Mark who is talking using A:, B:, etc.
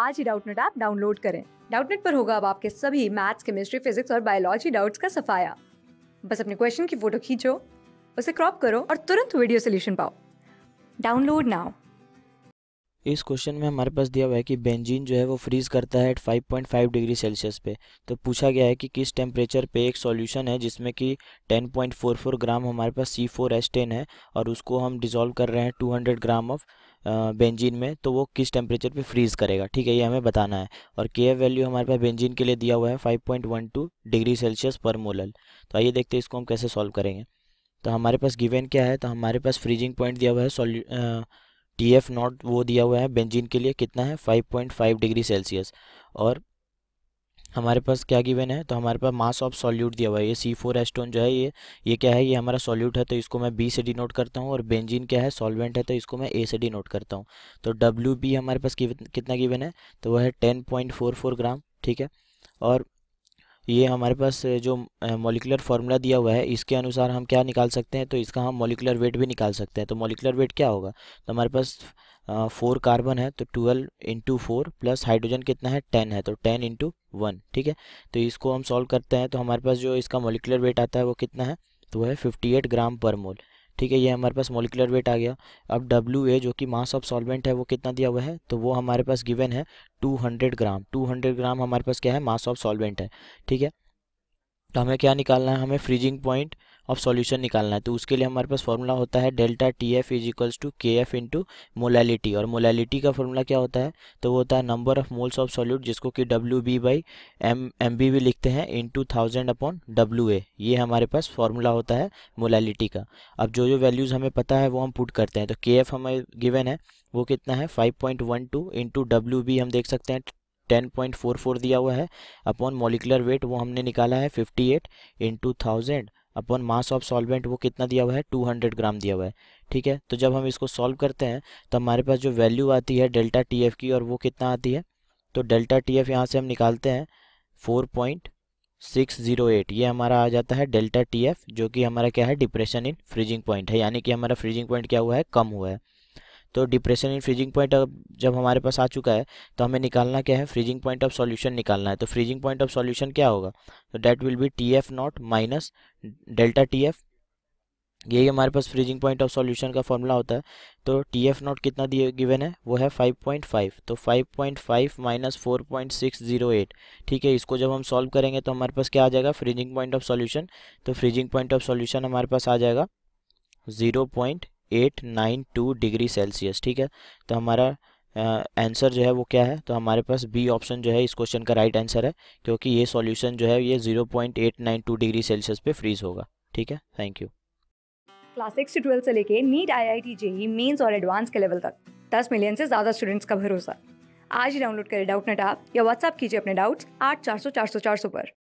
A: आज ही Doubtnut app download करें डाउटनेट पर होगा अब आपके सभी मैथ्स केमिस्ट्री फिजिक्स और बायोलॉजी डाउट्स का सफाया बस अपने क्वेश्चन की फोटो खींचो उसे क्रॉप करो और तुरंत वीडियो सोल्यूशन पाओ डाउनलोड नाउ
B: इस क्वेश्चन में हमारे पास दिया हुआ है कि बेंजीन जो है वो फ्रीज़ करता है एट 5.5 डिग्री सेल्सियस पे तो पूछा गया है कि किस टेम्परेचर पे एक सॉल्यूशन है जिसमें कि 10.44 ग्राम हमारे पास सी फोर है और उसको हम डिज़ोल्व कर रहे हैं 200 ग्राम ऑफ बेंजीन में तो वो किस टेम्परेचर पे फ्रीज़ करेगा ठीक है ये हमें बताना है और के वैल्यू हमारे पास बेंजीन के लिए दिया हुआ है 5.12 डिग्री सेल्सियस पर मोलल तो आइए देखते हैं इसको हम कैसे सॉल्व करेंगे तो हमारे पास गिवेन क्या है तो हमारे पास फ्रीजिंग पॉइंट दिया हुआ है सॉल्यू टी एफ नॉट वो दिया हुआ है बेंजीन के लिए कितना है फाइव डिग्री सेल्सियस और हमारे पास क्या गिवन है तो हमारे पास मास ऑफ सॉल्यूट दिया हुआ है ये सी फोर एस्टोन जो है ये ये क्या है ये हमारा सॉल्यूट है तो इसको मैं बी से डिनोट करता हूँ और बेंजीन क्या है सॉल्वेंट है तो इसको मैं ए से डिनोट करता हूँ तो डब्ल्यू बी हमारे पास कितना गिवन है तो वह है ten point four four gram ठीक है और ये हमारे पास जो मोलिकुलर फार्मूला दिया हुआ है इसके अनुसार हम क्या निकाल सकते हैं तो इसका हम मोलिकुलर वेट भी निकाल सकते हैं तो मोलिकुलर वेट क्या होगा तो हमारे पास फोर कार्बन है तो twelve into four plus hydrogen कितना है टेन है तो टेन इंटू वन ठीक है तो इसको हम सॉल्व करते हैं तो हमारे पास जो इसका मोलिकुलर वेट आता है वो कितना है तो वो है फिफ्टी एट ग्राम पर मोल ठीक है ये हमारे पास मोलिकुलर वेट आ गया अब डब्ल्यू ए जो कि मास ऑफ सॉल्वेंट है वो कितना दिया हुआ है तो वो हमारे पास गिवन है two hundred gram two hundred gram हमारे पास क्या है मास ऑफ सॉल्वेंट है ठीक है तो हमें क्या निकालना है हमें फ्रीजिंग पॉइंट ऑफ सॉल्यूशन निकालना है तो उसके लिए हमारे पास फॉर्मूला होता है delta T F is equals to K F into molality और मोलैलिटी का फॉर्मूला क्या होता है तो वो होता है number of moles of solute जिसको कि W B by M M B भी लिखते हैं into thousand upon W A ये हमारे पास फॉर्मूला होता है मोलैलिटी का अब जो जो वैल्यूज़ हमें पता है वो हम पुट करते हैं तो के एफ हमें गिवन है वो कितना है five point one two into W B हम देख सकते हैं टेन पॉइंट फोर फोर दिया हुआ है अपॉन मोलिकुलर वेट वो हमने निकाला है fifty eight into thousand upon mass of solvent वो कितना दिया हुआ है 200 ग्राम दिया हुआ है ठीक है तो जब हम इसको सॉल्व करते हैं तो हमारे पास जो वैल्यू आती है डेल्टा टी एफ की और वो कितना आती है तो डेल्टा टी एफ यहाँ से हम निकालते हैं four point six zero eight ये हमारा आ जाता है डेल्टा टी एफ जो कि हमारा क्या है डिप्रेशन इन फ्रीजिंग पॉइंट है यानी कि हमारा फ्रीजिंग पॉइंट क्या हुआ है कम हुआ है तो डिप्रेशन इन फ्रीजिंग पॉइंट अब जब हमारे पास आ चुका है तो हमें निकालना क्या है फ्रीजिंग पॉइंट ऑफ सॉल्यूशन निकालना है तो फ्रीजिंग पॉइंट ऑफ सॉल्यूशन क्या होगा तो that will be T F not minus delta T F यही हमारे पास फ्रीजिंग पॉइंट ऑफ सॉल्यूशन का फॉर्मूला होता है तो टी एफ नॉट कितना दिए गिवन है वो है 5.5 तो 5.5 माइनस फोर ठीक है इसको जब हम सॉल्व करेंगे तो हमारे पास क्या आ जाएगा फ्रीजिंग पॉइंट ऑफ सॉल्यूशन तो फ्रीजिंग पॉइंट ऑफ सॉल्यूशन हमारे पास आ जाएगा zero point eight nine two degree Celsius ठीक है तो हमारा आंसर जो है वो क्या है तो हमारे पास बी ऑप्शन जो है इस क्वेश्चन का राइट right आंसर है क्योंकि ये सॉल्यूशन जो है ये 0.892 डिग्री सेल्सियस पे फ्रीज होगा ठीक है थैंक यू
A: क्लास सिक्स से ट्वेल्थ से लेके NEET I I T JEE Mains और एडवांस के लेवल तक दस मिलियन से ज़्यादा स्टूडेंट्स का भरोसा आज ही डाउनलोड करें डाउट नेट ऐप या व्हाट्सअप कीजिए अपने डाउट्स आठ चार सौ चार सौ चार सौ पर